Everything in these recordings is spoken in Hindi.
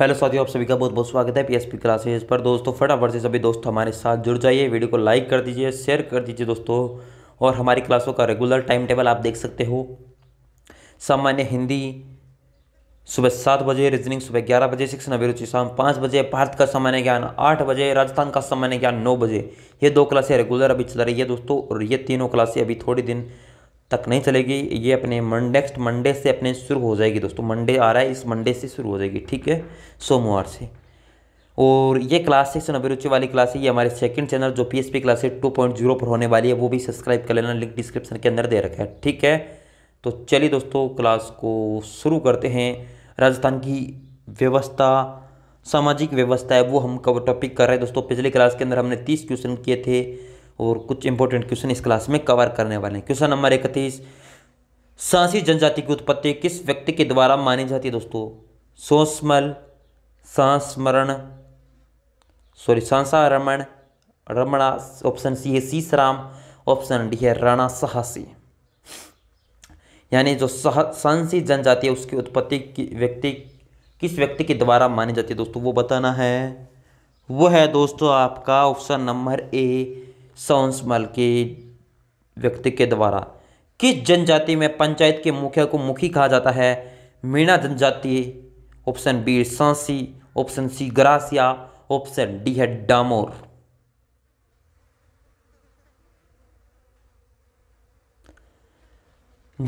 हेलो साथियों आप सभी का बहुत बहुत स्वागत है पीएसपी क्लासेस पर दोस्तों फटाफट से सभी दोस्त हमारे साथ जुड़ जाइए वीडियो को लाइक कर दीजिए शेयर कर दीजिए दोस्तों और हमारी क्लासों का रेगुलर टाइम टेबल आप देख सकते हो सामान्य हिंदी सुबह सात बजे रीजनिंग सुबह ग्यारह बजे शिक्षा अभिरुचि शाम पाँच बजे भारत का सामान्य ज्ञान आठ बजे राजस्थान का सामान्य ज्ञान नौ बजे ये दो क्लासें रेगुलर अभी चल रही है दोस्तों और ये तीनों क्लासें अभी थोड़े दिन तक नहीं चलेगी ये अपने नेक्स्ट मंडे से अपने शुरू हो जाएगी दोस्तों मंडे आ रहा है इस मंडे से शुरू हो जाएगी ठीक है सोमवार से और ये क्लास है सौ रुचि वाली क्लास है ये हमारे सेकंड चैनल जो पी एस पी क्लास है टू पॉइंट जीरो पर होने वाली है वो भी सब्सक्राइब कर लेना लिंक डिस्क्रिप्शन के अंदर दे रखा है ठीक है तो चलिए दोस्तों क्लास को शुरू करते हैं राजस्थान की व्यवस्था सामाजिक व्यवस्था है वो हम कवर टॉपिक कर रहे हैं दोस्तों पिछले क्लास के अंदर हमने तीस क्वेश्चन किए थे और कुछ इंपॉर्टेंट क्वेश्चन इस क्लास में कवर करने वाले हैं क्वेश्चन नंबर इकतीस सांसी जनजाति की उत्पत्ति किस व्यक्ति के द्वारा मानी जाती है दोस्तों सोस्मल सांस्मरण सॉरी सांसा रमण रमणा ऑप्शन सी है सीसराम ऑप्शन डी है राणा साहसी यानी जो सांसी जनजाति है उसकी उत्पत्ति की व्यक्ति किस व्यक्ति के द्वारा मानी जाती है दोस्तों वो बताना है वो है दोस्तों आपका ऑप्शन नंबर ए सोन्समल के व्यक्ति के द्वारा किस जनजाति में पंचायत के मुखिया को मुखी कहा जाता है मीणा जनजाति option B Sansi option C Garasia option D है डामोर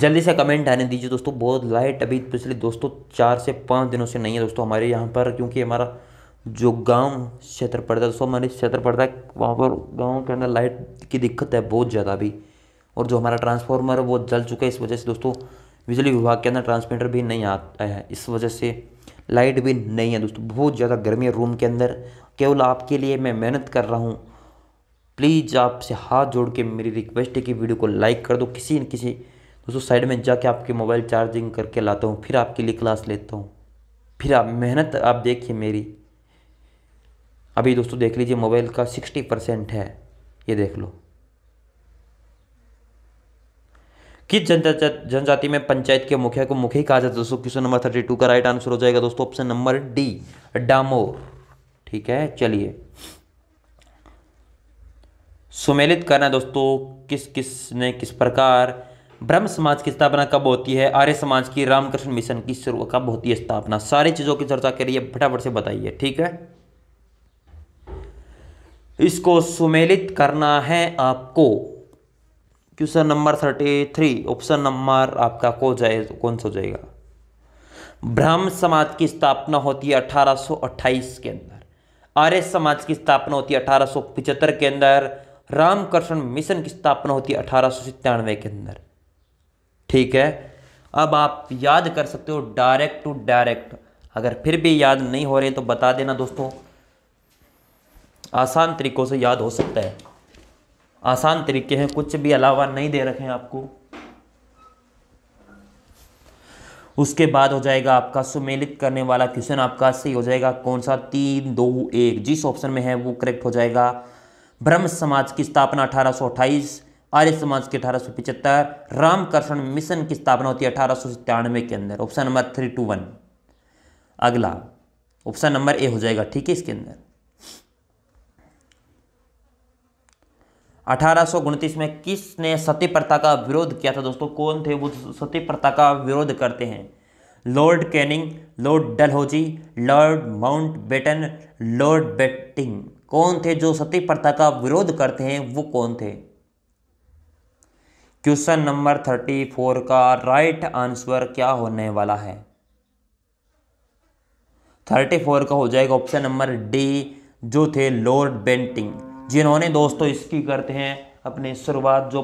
जल्दी से कमेंट आने दीजिए दोस्तों बहुत लाइट अभी पिछले दोस्तों चार से पाँच दिनों से नहीं है दोस्तों हमारे यहाँ पर क्योंकि हमारा जो गांव क्षेत्र पड़ता है सो हमारे क्षेत्र पड़ता है वहाँ पर गाँव के अंदर लाइट की दिक्कत है बहुत ज़्यादा अभी और जो हमारा ट्रांसफार्मर है वो जल चुका है इस वजह से दोस्तों बिजली विभाग के अंदर ट्रांसमीटर भी नहीं आता है इस वजह से लाइट भी नहीं है दोस्तों बहुत ज़्यादा गर्मी है रूम के अंदर केवल आपके लिए मैं मेहनत कर रहा हूँ प्लीज़ आपसे हाथ जोड़ के मेरी रिक्वेस्ट है कि वीडियो को लाइक कर दो किसी न किसी दोस्तों साइड में जाके आपके मोबाइल चार्जिंग करके लाता हूँ फिर आपके लिए क्लास लेता हूँ फिर आप मेहनत आप देखिए मेरी अभी दोस्तों देख लीजिए मोबाइल का सिक्सटी परसेंट है ये देख लो किस जनजाति में पंचायत के मुखिया को मुखिया कहा जाता है दोस्तों क्वेश्चन नंबर थर्टी टू का राइट आंसर हो जाएगा दोस्तों ऑप्शन नंबर डी डामोर ठीक है चलिए सुमेलित करना दोस्तों किस किस ने किस प्रकार ब्रह्म समाज की स्थापना कब होती है आर्य समाज की रामकृष्ण मिशन की शुरुआत कब होती है स्थापना सारी चीज़ों की चर्चा करिए फटाफट से बताइए ठीक है इसको सुमेलित करना है आपको question number thirty three option number आपका को जाए कौन सा हो जाएगा ब्रह्म समाज की स्थापना होती है 1828 के अंदर आर्य समाज की स्थापना होती है 1875 के अंदर रामकृष्ण मिशन की स्थापना होती है अठारह के अंदर ठीक है अब आप याद कर सकते हो डायरेक्ट टू डायरेक्ट अगर फिर भी याद नहीं हो रहे तो बता देना दोस्तों आसान तरीक़ों से याद हो सकता है आसान तरीके हैं कुछ भी अलावा नहीं दे रखे हैं आपको उसके बाद हो जाएगा आपका सुमेलित करने वाला क्वेश्चन आपका सही हो जाएगा कौन सा तीन दो एक जिस ऑप्शन में है वो करेक्ट हो जाएगा ब्रह्म समाज की स्थापना अठारह आर्य समाज की अठारह सौ पिचहत्तर रामकृष्ण मिशन की स्थापना होती है अठारह सौ सत्तानवे के अंदर option number three two one अगला ऑप्शन नंबर ए हो जाएगा ठीक है इसके अंदर अठारह में किसने सती प्रथा का विरोध किया था दोस्तों कौन थे वो सती प्रथा का विरोध करते हैं Lord Canning Lord Dalhousie Lord Mountbatten Lord Bentinck कौन थे जो सती प्रथा का विरोध करते हैं वो कौन थे क्वेश्चन नंबर थर्टी फोर का राइट आंसर क्या होने वाला है थर्टी फोर का हो जाएगा ऑप्शन नंबर डी जो थे लॉर्ड बेंटिंग जिन्होंने दोस्तों इसकी करते हैं अपने शुरुआत जो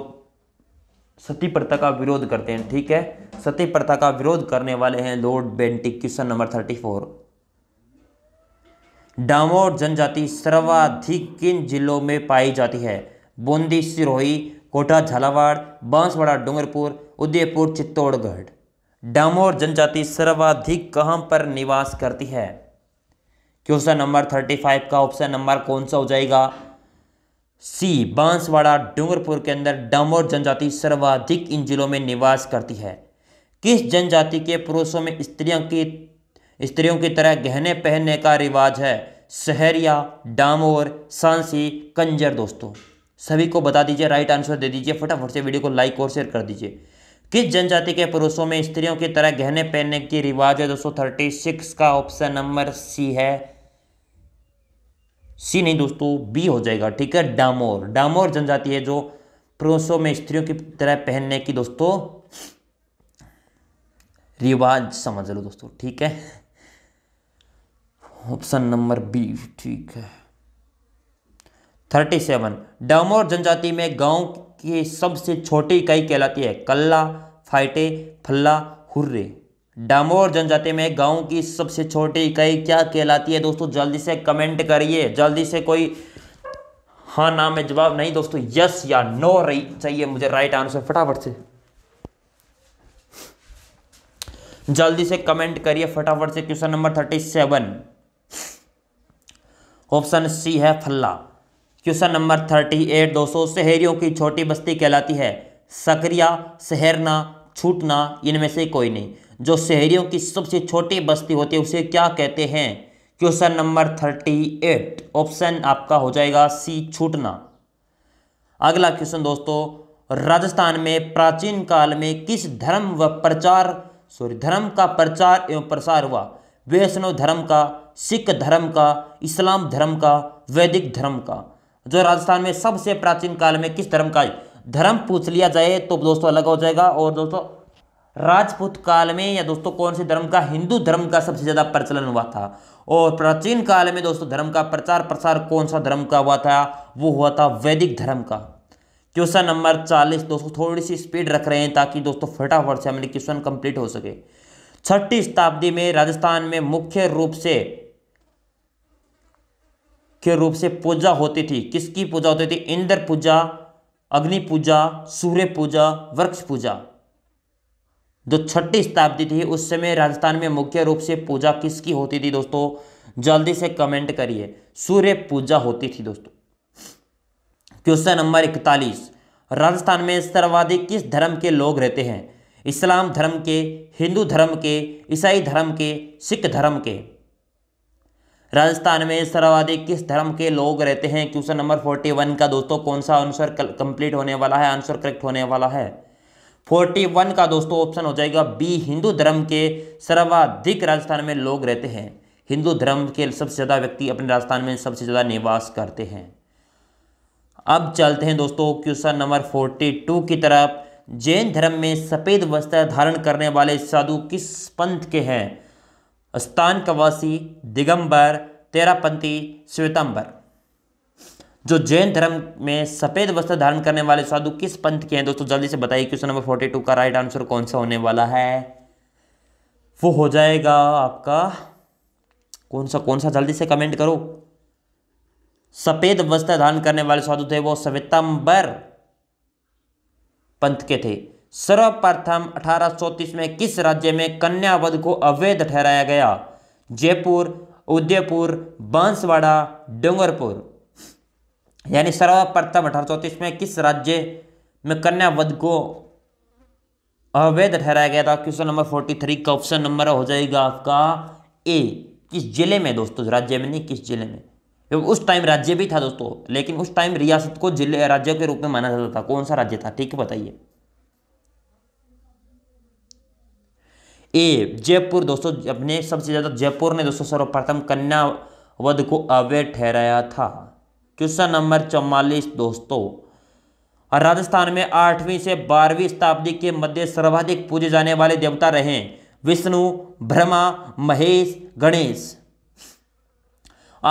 सती प्रथा का विरोध करते हैं ठीक है सती प्रथा का विरोध करने वाले हैं Lord Bentinck question number thirty four Damor जनजाति सर्वाधिक किन जिलों में पाई जाती है बूंदी सिरोही कोटा झालावाड़ बांसवाड़ा डूंगरपुर उदयपुर चित्तौड़गढ़ डामोर जनजाति सर्वाधिक कहां पर निवास करती है क्वेश्चन नंबर थर्टी फाइव का ऑप्शन नंबर कौन सा हो जाएगा सी बांसवाड़ा डूंगरपुर के अंदर डामोर जनजाति सर्वाधिक इन जिलों में निवास करती है किस जनजाति के पुरुषों में स्त्रियों की स्त्रियों की तरह गहने पहनने का रिवाज है सहरिया डामोर सांसी कंजर दोस्तों सभी को बता दीजिए राइट आंसर दे दीजिए फटाफट से वीडियो को लाइक और शेयर कर दीजिए किस जनजाति के पुरुषों में स्त्रियों की तरह गहने पहनने की रिवाज है दोस्तों थर्टी सिक्स का ऑप्शन नंबर सी है सी नहीं दोस्तों बी हो जाएगा ठीक है डामोर डामोर जनजाति है जो पुरुषों में स्त्रियों की तरह पहनने की दोस्तों रिवाज समझ लो दोस्तों ठीक है ऑप्शन नंबर बी ठीक है थर्टी सेवन डामोर जनजाति में गांव की सबसे छोटी इकाई कहलाती है कल्ला फाइटे फल्ला हुर्रे डामोर जनजाति में गांव की सबसे छोटी इकाई क्या कहलाती है दोस्तों जल्दी से कमेंट करिए जल्दी से कोई हाँ ना में जवाब नहीं दोस्तों यस या नो रही चाहिए मुझे राइट आंसर फटाफट से जल्दी से कमेंट करिए फटाफट से question number thirty seven option C है फल्ला क्वेश्चन नंबर थर्टी एट दोस्तों शहरियों की छोटी बस्ती कहलाती है सक्रिया शहरना छूटना इनमें से कोई नहीं जो शहरियों की सबसे छोटी बस्ती होती है उसे क्या कहते हैं question number thirty eight option आपका हो जाएगा सी छूटना अगला क्वेश्चन दोस्तों राजस्थान में प्राचीन काल में किस धर्म व प्रचार सॉरी धर्म का प्रचार एवं प्रसार हुआ वैष्णव धर्म का सिख धर्म का इस्लाम धर्म का वैदिक धर्म का जो राजस्थान में सबसे प्राचीन काल में किस धर्म का धर्म पूछ लिया जाए तो दोस्तों अलग हो जाएगा और दोस्तों राजपूत काल में या दोस्तों कौन से धर्म का हिंदू धर्म का सबसे ज़्यादा प्रचलन हुआ था और प्राचीन काल में दोस्तों धर्म का प्रचार प्रसार कौन सा धर्म का हुआ था वो हुआ था वैदिक धर्म का क्वेश्चन नंबर चालीस दोस्तों थोड़ी सी स्पीड रख रहे हैं ताकि दोस्तों फटाफट से हमारे क्वेश्चन कंप्लीट हो सके छठी शताब्दी में राजस्थान में मुख्य रूप से के रूप से पूजा होती थी किसकी पूजा होती थी इंद्र पूजा अग्नि पूजा सूर्य पूजा वृक्ष पूजा जो छठी शताब्दी थी उस समय राजस्थान में मुख्य रूप से पूजा किसकी होती थी दोस्तों जल्दी से कमेंट करिए सूर्य पूजा होती थी दोस्तों क्वेश्चन नंबर इकतालीस राजस्थान में सर्वाधिक किस धर्म के लोग रहते हैं इस्लाम धर्म के हिंदू धर्म के ईसाई धर्म के सिख धर्म के राजस्थान में सर्वाधिक किस धर्म के लोग रहते हैं क्वेश्चन नंबर फोर्टी वन का दोस्तों कौन सा आंसर कंप्लीट होने वाला है आंसर करेक्ट होने वाला है फोर्टी वन का दोस्तों ऑप्शन हो जाएगा बी हिंदू धर्म के सर्वाधिक राजस्थान में लोग रहते हैं हिंदू धर्म के सबसे ज़्यादा व्यक्ति अपने राजस्थान में सबसे ज़्यादा निवास करते हैं अब चलते हैं दोस्तों क्वेश्चन नंबर फोर्टी टू की तरफ जैन धर्म में सफ़ेद वस्त्र धारण करने वाले साधु किस पंथ के हैं स्थान कवासी दिगंबर तेरापंथी श्वेतंबर जो जैन धर्म में सफेद वस्त्र धारण करने वाले साधु किस पंथ के हैं दोस्तों जल्दी से बताइए क्वेश्चन नंबर फोर्टी टू का राइट आंसर कौन सा होने वाला है वो हो जाएगा आपका कौन सा कौन सा जल्दी से कमेंट करो सफेद वस्त्र धारण करने वाले साधु थे वो सवितंबर पंथ के थे सर्वप्रथम अठारह में किस राज्य में कन्यावध को अवैध ठहराया गया जयपुर उदयपुर बांसवाड़ा डूंगरपुर यानी सर्वप्रथम अठारह में किस राज्य में कन्या वध को अवैध ठहराया गया था क्वेश्चन नंबर फोर्टी थ्री का ऑप्शन नंबर हो जाएगा आपका ए किस जिले में दोस्तों राज्य में नहीं किस जिले में उस टाइम राज्य भी था दोस्तों लेकिन उस टाइम रियासत को जिले राज्य के रूप में माना जाता था कौन सा राज्य था ठीक है बताइए ए जयपुर दोस्तों अपने सबसे ज़्यादा जयपुर ने दोस्तों सर्वप्रथम कन्या वध को अवैध ठहराया था क्वेश्चन नंबर चौवालीस दोस्तों राजस्थान में आठवीं से बारहवीं शताब्दी के मध्य सर्वाधिक पूजे जाने वाले देवता रहे विष्णु ब्रह्मा महेश गणेश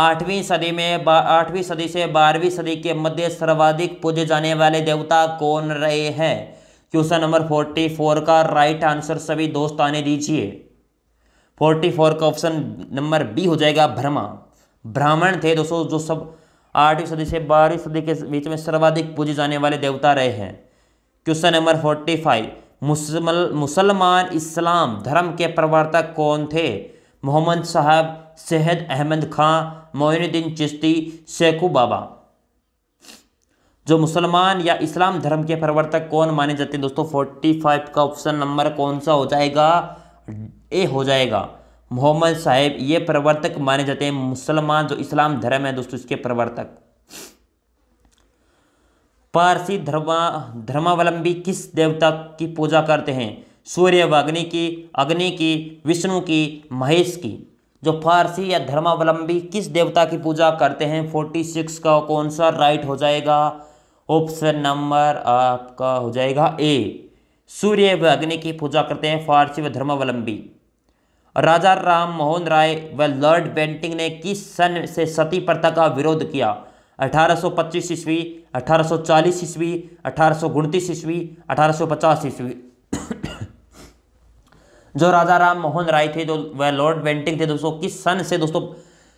आठवीं सदी में आठवीं सदी से बारहवीं सदी के मध्य सर्वाधिक पूजे जाने वाले देवता कौन रहे हैं क्वेश्चन नंबर फोर्टी फोर का राइट आंसर सभी दोस्त आने दीजिए फोर्टी फोर का ऑप्शन नंबर बी हो जाएगा ब्रह्मा ब्राह्मण थे दोस्तों जो सब आठवीं सदी से बारहवीं सदी के बीच में सर्वाधिक पूजे जाने वाले देवता रहे हैं क्वेश्चन नंबर फोर्टी फाइव मुसलमान मुसलमान इस्लाम धर्म के प्रवर्तक कौन थे मोहम्मद साहब सहद अहमद खां मोइनुद्दीन चिश्ती शेखू बाबा जो मुसलमान या इस्लाम धर्म के प्रवर्तक कौन माने जाते हैं दोस्तों फोर्टी फाइव का ऑप्शन नंबर कौन सा हो जाएगा ए हो जाएगा मोहम्मद साहेब ये प्रवर्तक माने जाते हैं मुसलमान जो इस्लाम धर्म है दोस्तों इसके प्रवर्तक पारसी धर्मा धर्मावलंबी किस देवता की पूजा करते हैं सूर्य व अग्नि की अग्नि की विष्णु की महेश की जो फारसी या धर्मावलंबी किस देवता की पूजा करते हैं फोर्टी सिक्स का कौन सा राइट हो जाएगा ऑप्शन नंबर आपका हो जाएगा ए सूर्य व अग्नि की पूजा करते हैं फारसी व धर्मावलंबी राजा राम मोहन राय व लॉर्ड बेंटिंग ने किस सन से सती प्रथा का विरोध किया 1825 ईस्वी 1840 ईस्वी अठारह ईस्वी अठारह ईस्वी जो राजा राम मोहन राय थे जो वह लॉर्ड बेंटिंग थे दोस्तों किस सन से दोस्तों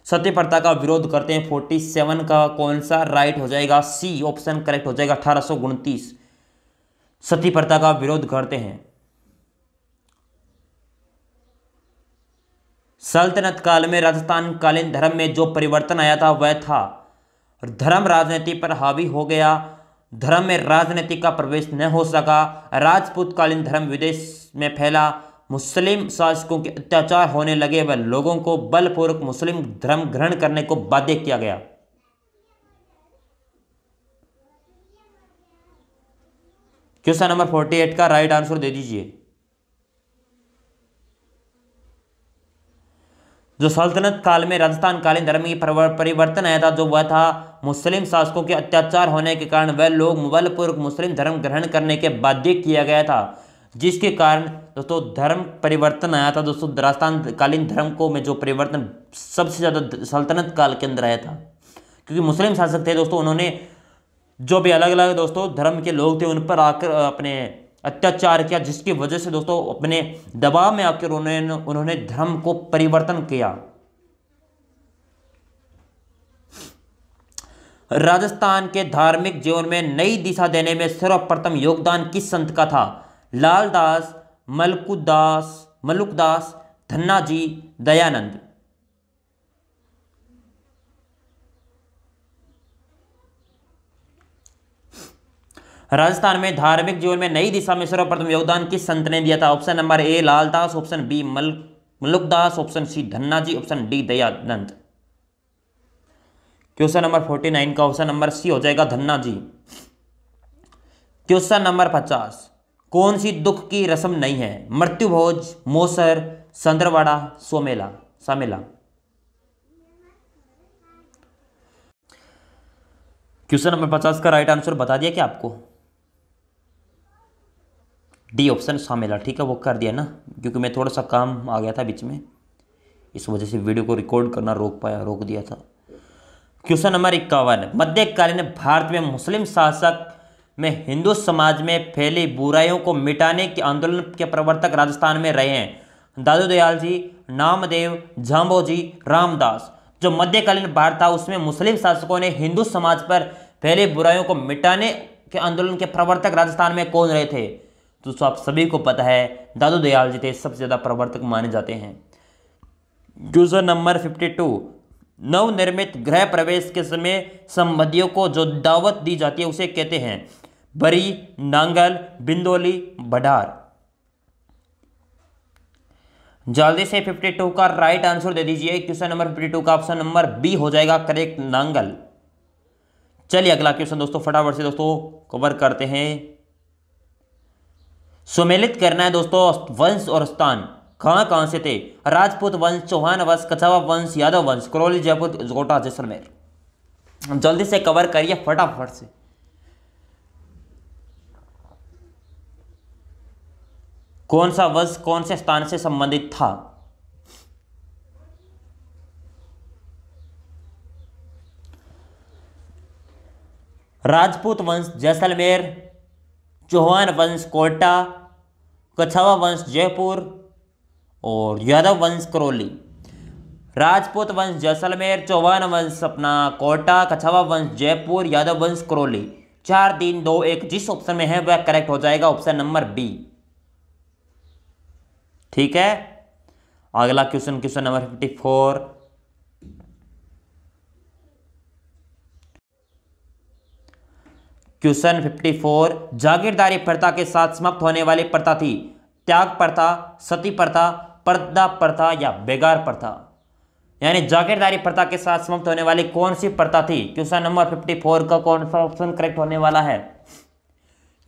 सत्य प्रथा का विरोध करते हैं फोर्टी सेवन का कौन सा राइट हो जाएगा सी ऑप्शन करेक्ट हो जाएगा अठारह सौ सती प्रथा का विरोध करते हैं सल्तनत काल में राजस्थान कालीन धर्म में जो परिवर्तन आया था वह था धर्म राजनीति पर हावी हो गया धर्म में राजनीति का प्रवेश न हो सका राजपूत कालीन धर्म विदेश में फैला मुस्लिम शासकों के अत्याचार होने लगे व लोगों को बलपूर्वक मुस्लिम धर्म ग्रहण करने को बाध्य किया गया क्वेश्चन नंबर फोर्टी एट का राइट आंसर दे दीजिए जो सल्तनत काल में राजस्थान कालीन धर्म की परिवर्तन आया था जो वह था मुस्लिम शासकों के अत्याचार होने के कारण वह लोग मुगलपुर मुस्लिम धर्म ग्रहण करने के बाध्य किया गया था जिसके कारण दोस्तों धर्म परिवर्तन आया था दोस्तों राजस्थान कालीन धर्म को में जो परिवर्तन सबसे ज़्यादा सल्तनत काल के अंदर आया था क्योंकि मुस्लिम शासक थे दोस्तों उन्होंने जो भी अलग अलग दोस्तों धर्म के लोग थे उन पर आकर अपने अत्याचार किया जिसकी वजह से दोस्तों अपने दबाव में आकर उन्होंने उन्होंने धर्म को परिवर्तन किया राजस्थान के धार्मिक जीवन में नई दिशा देने में सर्वप्रथम योगदान किस संत का था लालदास मलकुदास मलुकदास धन्ना जी दयानंद राजस्थान में धार्मिक जीवन में नई दिशा में सर्वप्रथम योगदान किस संत ने दिया था option number A Laldas option B मल Malukdas option C Dhanna ji option D Dayanand question number forty nine का ऑप्शन नंबर सी हो जाएगा धन्ना जी क्वेश्चन नंबर पचास कौन सी दुख की रस्म नहीं है मृत्यु भोज मोसर संद्रवाड़ा सोमेला सामेला क्वेश्चन नंबर पचास का राइट आंसर बता दिया क्या आपको डी ऑप्शन शामिल है ठीक है वो कर दिया ना क्योंकि मैं थोड़ा सा काम आ गया था बीच में इस वजह से वीडियो को रिकॉर्ड करना रोक पाया रोक दिया था क्वेश्चन नंबर इक्यावन मध्यकालीन भारत में मुस्लिम शासक में हिंदू समाज में फैली बुराइयों को मिटाने के आंदोलन के प्रवर्तक राजस्थान में रहे हैं दादू दयाल जी नामदेव झाम्बो जी रामदास जो मध्यकालीन भारत था उसमें मुस्लिम शासकों ने हिंदू समाज पर फैली बुराइयों को मिटाने के आंदोलन के प्रवर्तक राजस्थान में कौन रहे थे दोस्तों आप सभी को पता है दादू दयाल जी थे सबसे ज़्यादा प्रवर्तक माने जाते हैं यूजर नंबर फिफ्टी टू नवनिर्मित गृह प्रवेश के समय संबंधियों को जो दावत दी जाती है उसे कहते हैं बरी नांगल बिंदोली भडार जल्दी से 52 का राइट आंसर दे दीजिए क्वेश्चन नंबर 52 का ऑप्शन नंबर बी हो जाएगा करेक्ट नांगल चलिए अगला क्वेश्चन दोस्तों फटाफट से दोस्तों कवर करते हैं सुमेलित करना है दोस्तों वंश और स्थान कहाँ कहाँ से थे राजपूत वंश चौहान वंश कछावा वंश यादव वंश करौली जयपुर गोटा जैसलमेर जल्दी से कवर करिए फटाफट से कौन सा वंश कौन से स्थान से संबंधित था राजपूत वंश जैसलमेर चौहान वंश कोटा कछावा वंश जयपुर और यादव वंश करौली राजपूत वंश जैसलमेर चौहान वंश अपना कोटा कछावा वंश जयपुर यादव वंश करौली चार तीन दो एक जिस ऑप्शन में है वह करेक्ट हो जाएगा ऑप्शन नंबर बी ठीक है अगला question question number fifty four question 54 जागीरदारी प्रथा के साथ समाप्त होने वाली प्रथा थी त्याग प्रथा सती प्रथा पर्दा प्रथा या बेगार प्रथा यानी जागीरदारी प्रथा के साथ समाप्त होने वाली कौन सी प्रथा थी क्वेश्चन नंबर 54 का कौन सा ऑप्शन करेक्ट होने वाला है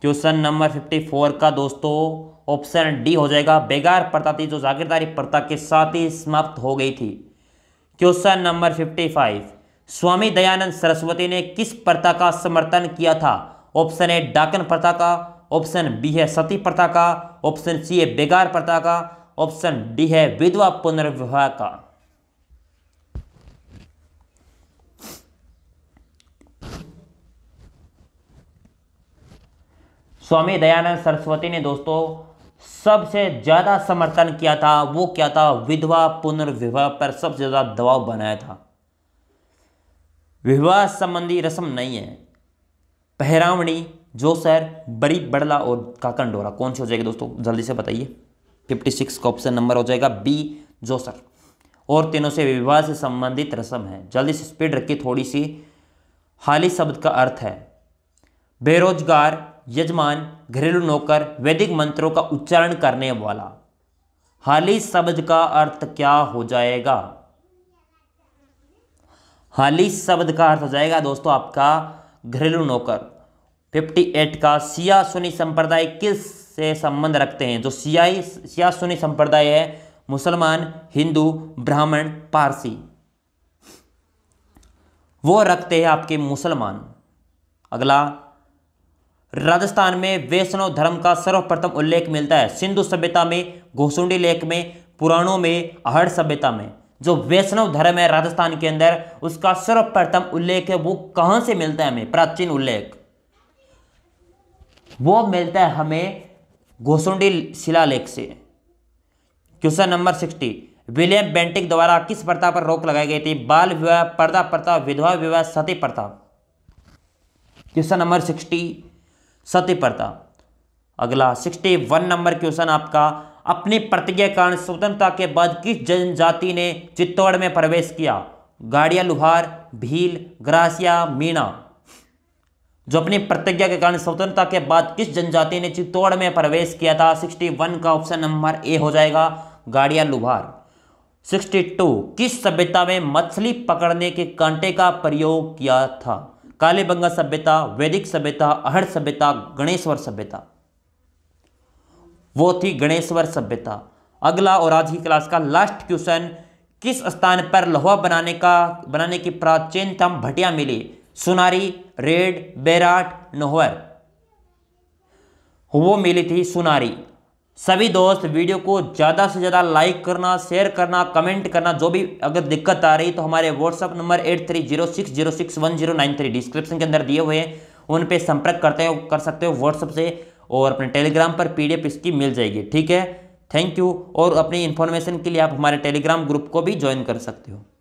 क्वेश्चन नंबर 54 का दोस्तों ऑप्शन डी हो जाएगा बेगार प्रथा थी जो जागीरदारी प्रथा के साथ ही समाप्त हो गई थी question number fifty Swami Dayanand Saraswati ने किस प्रथा का समर्थन किया था ऑप्शन ए डाकन प्रथा का ऑप्शन बी है सती प्रथा का ऑप्शन सी है बेगार प्रथा का ऑप्शन डी है विधवा पुनर्विवाह का स्वामी दयानंद सरस्वती ने दोस्तों सबसे ज़्यादा समर्थन किया था वो क्या था विधवा पुनर्विवाह पर सबसे ज़्यादा दबाव बनाया था विवाह संबंधी रस्म नहीं है पहरावणी जो सर बड़ी बड़ला और काकन डोरा कौन सी हो जाएगी दोस्तों जल्दी से बताइए फिफ्टी सिक्स का ऑप्शन नंबर हो जाएगा बी जोसर और तीनों से विवाह से संबंधित रस्म है जल्दी से स्पीड रखिए थोड़ी सी हाली शब्द का अर्थ है बेरोजगार यजमान घरेलू नौकर वैदिक मंत्रों का उच्चारण करने वाला हाली शब्द का अर्थ क्या हो जाएगा हाली शब्द का अर्थ हो तो जाएगा दोस्तों आपका घरेलू नौकर 58 का सिया सुनी संप्रदाय किस से संबंध रखते हैं जो सियाई सिया सुनी संप्रदाय है मुसलमान हिंदू ब्राह्मण पारसी वो रखते हैं आपके मुसलमान अगला राजस्थान में वैष्णव धर्म का सर्वप्रथम उल्लेख मिलता है सिंधु सभ्यता में घोसुंडी लेख में पुराणों में अहड़ सभ्यता में जो वैष्णव धर्म है राजस्थान के अंदर उसका सर्वप्रथम उल्लेख है वो कहां से मिलता है हमें प्राचीन उल्लेख वो मिलता है हमें घोसुंडी शिलालेख से question number sixty William Bentinck द्वारा किस प्रथा पर रोक लगाई गई थी बाल विवाह पर्दा प्रथा विधवा विवाह सती प्रथा क्वेश्चन नंबर सिक्सटी सती प्रथा अगला सिक्सटी वन नंबर क्वेश्चन आपका अपनी प्रतिज्ञा के कारण स्वतंत्रता के बाद किस जनजाति ने चित्तौड़ में प्रवेश किया गाड़िया लुहार भील ग्रासिया मीणा जो अपनी प्रतिज्ञा के कारण स्वतंत्रता के बाद किस जनजाति ने चित्तौड़ में प्रवेश किया था 61 का ऑप्शन नंबर ए हो जाएगा गाड़िया लुहार 62 किस सभ्यता में मछली पकड़ने के कांटे का प्रयोग किया था कालीबंगा सभ्यता वैदिक सभ्यता अहर सभ्यता गणेश्वर सभ्यता वो थी गणेश्वर सभ्यता अगला और आज की क्लास का लास्ट क्वेश्चन किस स्थान पर लोहा बनाने का बनाने की प्राचीनतम भटिया मिली सुनारी रेड बेराट नोहर वो मिली थी सुनारी सभी दोस्त वीडियो को ज़्यादा से ज़्यादा लाइक करना शेयर करना कमेंट करना जो भी अगर दिक्कत आ रही तो हमारे WhatsApp number eight three zero six zero six one zero nine three description के अंदर दिए हुए हैं उन पर संपर्क करते हो कर सकते हो व्हाट्सअप से और अपने टेलीग्राम पर पीडीएफ इसकी मिल जाएगी ठीक है थैंक यू और अपनी इन्फॉर्मेशन के लिए आप हमारे टेलीग्राम ग्रुप को भी ज्वाइन कर सकते हो